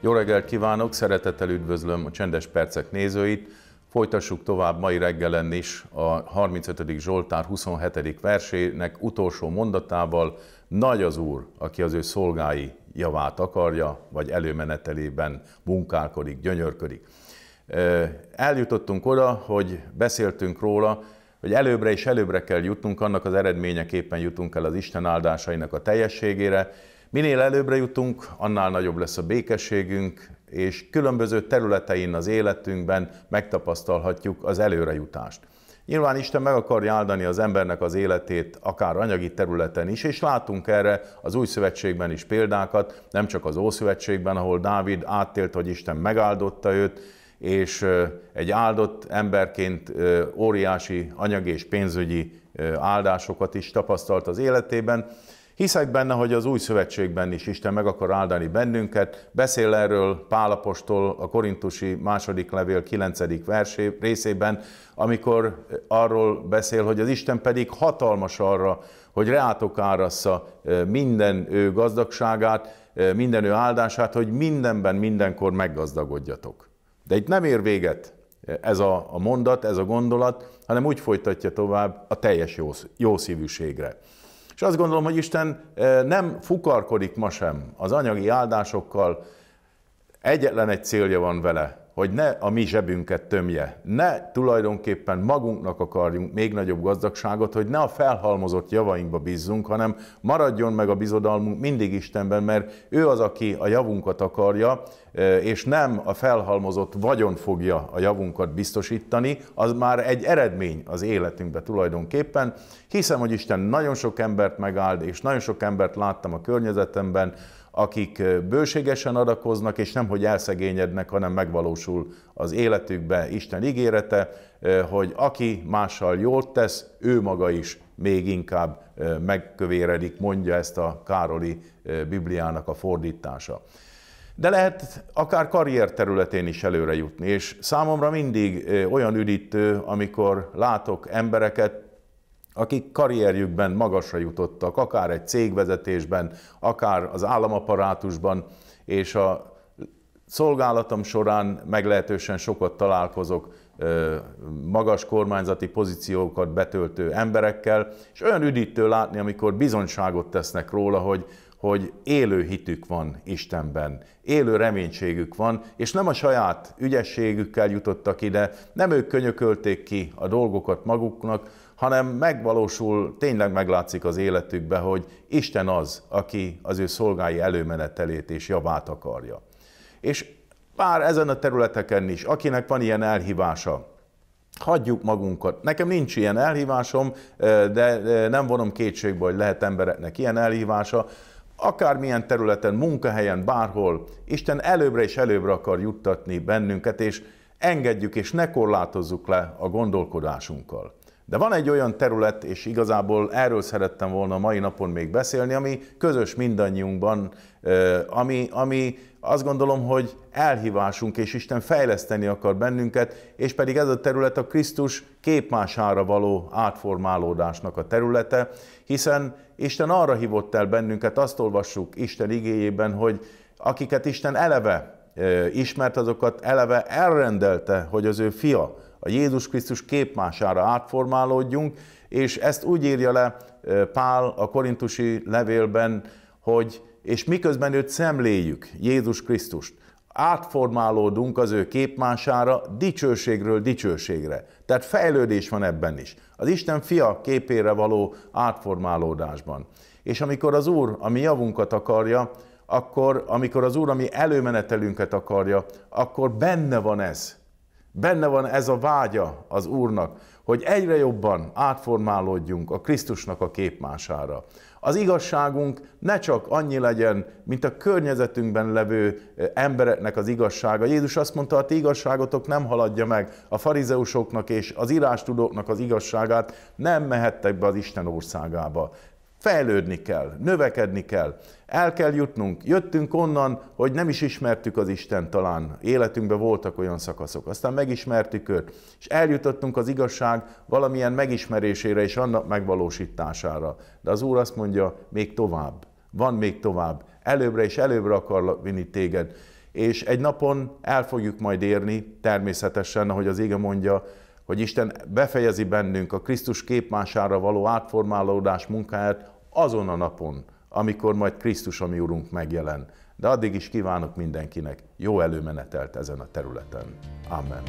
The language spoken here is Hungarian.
Jó reggelt kívánok, szeretettel üdvözlöm a Csendes Percek nézőit. Folytassuk tovább mai reggelen is a 35. Zsoltár 27. versének utolsó mondatával. Nagy az Úr, aki az ő szolgái javát akarja, vagy előmenetelében munkálkodik, gyönyörködik. Eljutottunk oda, hogy beszéltünk róla, hogy előbbre és előbbre kell jutnunk, annak az eredményeképpen jutunk el az Isten áldásainak a teljességére, Minél előbbre jutunk, annál nagyobb lesz a békességünk, és különböző területein az életünkben megtapasztalhatjuk az előrejutást. Nyilván Isten meg akarja áldani az embernek az életét, akár anyagi területen is, és látunk erre az új szövetségben is példákat, nem csak az Ószövetségben, ahol Dávid áttélt, hogy Isten megáldotta őt, és egy áldott emberként óriási anyagi és pénzügyi áldásokat is tapasztalt az életében, Hiszek benne, hogy az új szövetségben is Isten meg akar áldani bennünket. Beszél erről Pálapostól a korintusi második levél 9. versé, részében, amikor arról beszél, hogy az Isten pedig hatalmas arra, hogy reátok árassza minden ő gazdagságát, minden ő áldását, hogy mindenben mindenkor meggazdagodjatok. De itt nem ér véget ez a, mondat, ez a gondolat, hanem úgy folytatja tovább a teljes jó, jószívűségre. És azt gondolom, hogy Isten eh, nem fukarkodik ma sem az anyagi áldásokkal, egyetlen egy célja van vele, hogy ne a mi zsebünket tömje, ne tulajdonképpen magunknak akarjunk még nagyobb gazdagságot, hogy ne a felhalmozott javainkba bízzunk, hanem maradjon meg a bizodalmunk mindig Istenben, mert ő az, aki a javunkat akarja, és nem a felhalmozott vagyon fogja a javunkat biztosítani, az már egy eredmény az életünkbe tulajdonképpen. Hiszem, hogy Isten nagyon sok embert megáld, és nagyon sok embert láttam a környezetemben, akik bőségesen adakoznak, és nem hogy elszegényednek, hanem megvalósul megvalósul az életükbe Isten ígérete, hogy aki mással jót tesz, ő maga is még inkább megkövéredik, mondja ezt a Károli Bibliának a fordítása. De lehet akár karrier területén is előre jutni, és számomra mindig olyan üdítő, amikor látok embereket, akik karrierjükben magasra jutottak, akár egy cégvezetésben, akár az államaparátusban, és a Szolgálatom során meglehetősen sokat találkozok magas kormányzati pozíciókat betöltő emberekkel, és olyan üdítő látni, amikor bizonyságot tesznek róla, hogy, hogy élő hitük van Istenben, élő reménységük van, és nem a saját ügyességükkel jutottak ide, nem ők könyökölték ki a dolgokat maguknak, hanem megvalósul, tényleg meglátszik az életükbe, hogy Isten az, aki az ő szolgái előmenetelét és javát akarja. És már ezen a területeken is, akinek van ilyen elhívása, hagyjuk magunkat. Nekem nincs ilyen elhívásom, eh, de nem vonom kétségbe, hogy lehet embereknek ilyen elhívása. Akármilyen területen, munkahelyen, bárhol, Isten előbbre és előbbre akar juttatni bennünket, és engedjük és ne korlátozzuk le a gondolkodásunkkal. De van egy olyan terület, és igazából erről szerettem volna a mai napon még beszélni, ami közös mindannyiunkban, ami, ami azt gondolom, hogy elhívásunk, és Isten fejleszteni akar bennünket, és pedig ez a terület a Krisztus képmására való átformálódásnak a területe, hiszen Isten arra hívott el bennünket, azt olvassuk Isten igéjében, hogy akiket Isten eleve ismert, azokat eleve elrendelte, hogy az ő fia, a Jézus Krisztus képmására átformálódjunk, és ezt úgy írja le Pál a korintusi levélben, hogy és miközben őt szemléljük, Jézus Krisztust, átformálódunk az ő képmására dicsőségről dicsőségre. Tehát fejlődés van ebben is. Az Isten fia képére való átformálódásban. És amikor az Úr a mi javunkat akarja, akkor amikor az Úr a mi előmenetelünket akarja, akkor benne van ez. Benne van ez a vágya az Úrnak, hogy egyre jobban átformálódjunk a Krisztusnak a képmására. Az igazságunk ne csak annyi legyen, mint a környezetünkben levő embereknek az igazsága. Jézus azt mondta, a ti igazságotok nem haladja meg a farizeusoknak és az írástudóknak az igazságát, nem mehettek be az Isten országába. Fejlődni kell, növekedni kell, el kell jutnunk. Jöttünk onnan, hogy nem is ismertük az Isten talán. Életünkben voltak olyan szakaszok. Aztán megismertük őt, és eljutottunk az igazság valamilyen megismerésére és annak megvalósítására. De az Úr azt mondja, még tovább. Van még tovább. Előbbre és előbbre akar vinni téged. És egy napon el fogjuk majd érni, természetesen, ahogy az ége mondja, hogy Isten befejezi bennünk a Krisztus képmására való átformálódás munkáját azon a napon, amikor majd Krisztus, ami Urunk megjelen. De addig is kívánok mindenkinek jó előmenetelt ezen a területen. Amen.